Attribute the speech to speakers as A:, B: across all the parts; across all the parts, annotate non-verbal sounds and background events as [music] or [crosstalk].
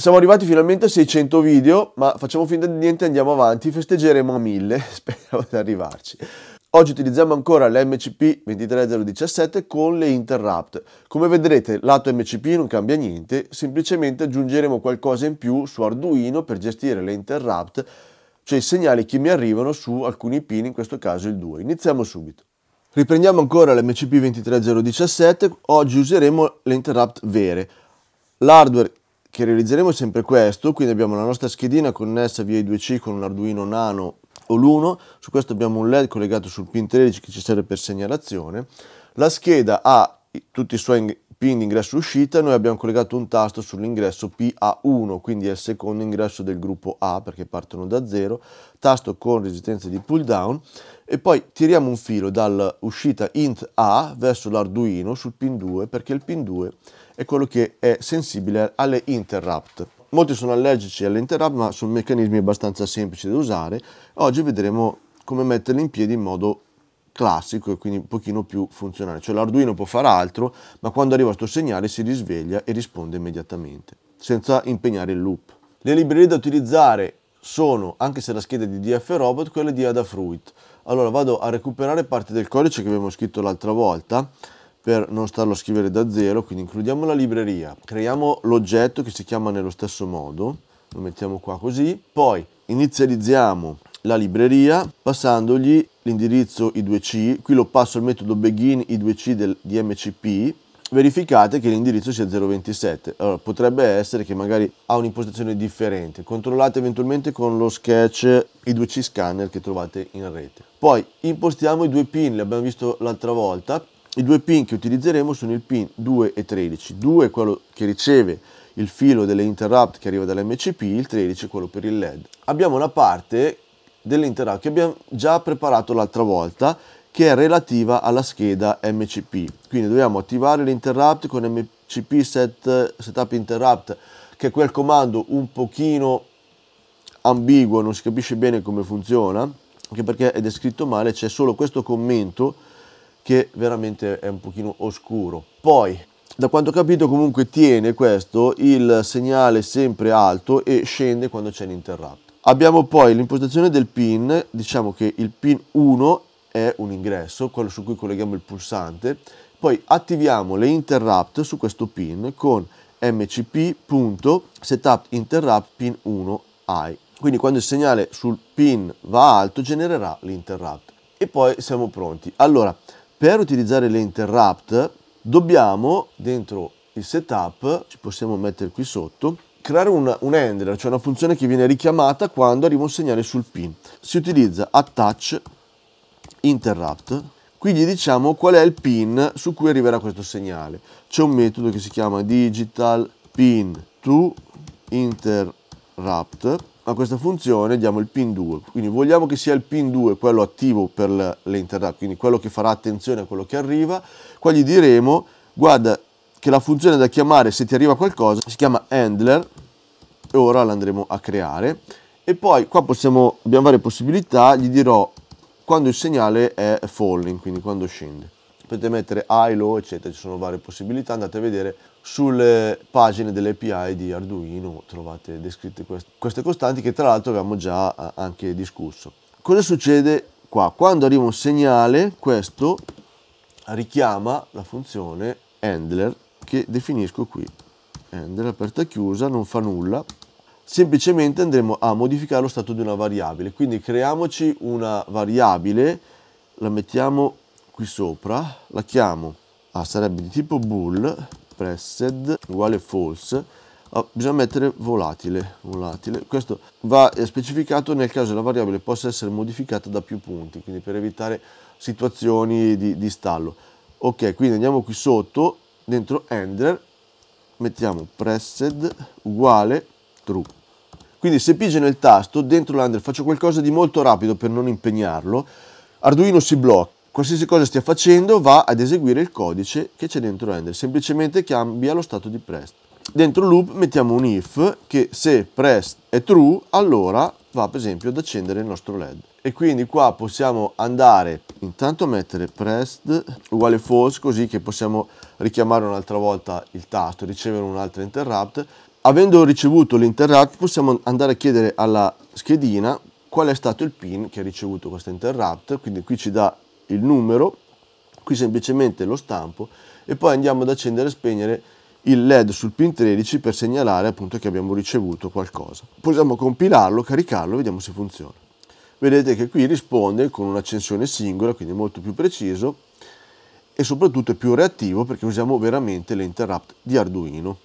A: Siamo arrivati finalmente a 600 video, ma facciamo finta di niente, e andiamo avanti, festeggeremo a 1000, [laughs] speriamo di arrivarci. Oggi utilizziamo ancora l'MCP 23017 con le interrupt. Come vedrete lato MCP non cambia niente, semplicemente aggiungeremo qualcosa in più su Arduino per gestire le interrupt, cioè i segnali che mi arrivano su alcuni pin, in questo caso il 2. Iniziamo subito. Riprendiamo ancora l'MCP 23017, oggi useremo le interrupt vere. L'hardware che realizzeremo sempre questo, quindi abbiamo la nostra schedina connessa via I2C con un Arduino Nano o l'1, su questo abbiamo un LED collegato sul pin 13 che ci serve per segnalazione, la scheda ha tutti i suoi pin di ingresso e uscita, noi abbiamo collegato un tasto sull'ingresso PA1, quindi è il secondo ingresso del gruppo A perché partono da 0, tasto con resistenza di pull down e poi tiriamo un filo dall'uscita int A verso l'Arduino sul pin 2 perché il pin 2 è quello che è sensibile alle interrupt. Molti sono allergici alle interrupt ma sono meccanismi abbastanza semplici da usare. Oggi vedremo come metterli in piedi in modo classico e quindi un pochino più funzionale. Cioè l'Arduino può fare altro, ma quando arriva questo segnale si risveglia e risponde immediatamente, senza impegnare il loop. Le librerie da utilizzare sono, anche se la scheda è di DF Robot, quelle di Adafruit. Allora vado a recuperare parte del codice che abbiamo scritto l'altra volta, per non starlo a scrivere da zero, quindi includiamo la libreria, creiamo l'oggetto che si chiama nello stesso modo, lo mettiamo qua così, poi inizializziamo la libreria passandogli l'indirizzo I2C, qui lo passo al metodo begin I2C del, di MCP, verificate che l'indirizzo sia 027. Allora, potrebbe essere che magari ha un'impostazione differente. Controllate eventualmente con lo sketch i 2C scanner che trovate in rete. Poi impostiamo i due pin, li abbiamo visto l'altra volta. I due pin che utilizzeremo sono il pin 2 e 13. 2 è quello che riceve il filo delle interrupt che arriva dall'MCP, il 13 è quello per il LED. Abbiamo la parte dell'intera che abbiamo già preparato l'altra volta che è relativa alla scheda MCP. Quindi dobbiamo attivare l'interrupt con MCP set, setup interrupt che è quel comando un pochino ambiguo, non si capisce bene come funziona, anche perché è descritto male, c'è solo questo commento che veramente è un pochino oscuro. Poi, da quanto ho capito comunque tiene questo il segnale sempre alto e scende quando c'è l'interrupt. Abbiamo poi l'impostazione del pin, diciamo che il pin 1 è un ingresso, quello su cui colleghiamo il pulsante, poi attiviamo le interrupt su questo pin con mcp.setup pin 1 i. Quindi quando il segnale sul pin va alto genererà l'interrupt. E poi siamo pronti. Allora, per utilizzare le interrupt dobbiamo dentro il setup, ci possiamo mettere qui sotto, creare un, un handler, cioè una funzione che viene richiamata quando arriva un segnale sul pin. Si utilizza attach interrupt, qui gli diciamo qual è il pin su cui arriverà questo segnale. C'è un metodo che si chiama digital pin to interrupt a questa funzione diamo il pin 2 quindi vogliamo che sia il pin 2 quello attivo per l'interrupt quindi quello che farà attenzione a quello che arriva qua gli diremo guarda che la funzione da chiamare se ti arriva qualcosa si chiama handler e ora l'andremo a creare e poi qua possiamo, abbiamo varie possibilità, gli dirò quando il segnale è falling, quindi quando scende. Potete mettere high, low, eccetera, ci sono varie possibilità, andate a vedere sulle pagine delle API di Arduino trovate descritte queste, queste costanti che tra l'altro avevamo già eh, anche discusso. Cosa succede qua? Quando arriva un segnale, questo richiama la funzione handler che definisco qui. Handle eh, aperta chiusa non fa nulla. Semplicemente andremo a modificare lo stato di una variabile. Quindi creiamoci una variabile, la mettiamo qui sopra, la chiamo, ah, sarebbe di tipo bool, pressed uguale false, ah, bisogna mettere volatile, volatile. Questo va eh, specificato nel caso la variabile possa essere modificata da più punti, quindi per evitare situazioni di, di stallo. Ok, quindi andiamo qui sotto dentro handler mettiamo pressed uguale true. Quindi se pigio nel tasto, dentro l'handler faccio qualcosa di molto rapido per non impegnarlo, Arduino si blocca. Qualsiasi cosa stia facendo va ad eseguire il codice che c'è dentro handler, semplicemente cambia lo stato di pressed. Dentro loop mettiamo un if che se pressed è true, allora va per esempio ad accendere il nostro led e quindi qua possiamo andare intanto a mettere pressed uguale false così che possiamo richiamare un'altra volta il tasto ricevere un'altra interrupt avendo ricevuto l'interrupt possiamo andare a chiedere alla schedina qual è stato il pin che ha ricevuto questa interrupt quindi qui ci dà il numero qui semplicemente lo stampo e poi andiamo ad accendere e spegnere il led sul pin 13 per segnalare appunto che abbiamo ricevuto qualcosa possiamo compilarlo caricarlo vediamo se funziona vedete che qui risponde con un'accensione singola, quindi molto più preciso e soprattutto è più reattivo perché usiamo veramente l'interrupt di Arduino.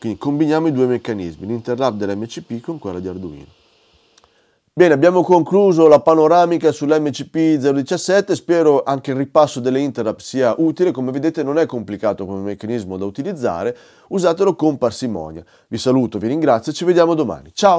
A: Quindi combiniamo i due meccanismi, l'interrupt dell'MCP con quella di Arduino. Bene, abbiamo concluso la panoramica sull'MCP017, spero anche il ripasso delle interrupt sia utile, come vedete non è complicato come meccanismo da utilizzare, usatelo con parsimonia. Vi saluto, vi ringrazio e ci vediamo domani. Ciao!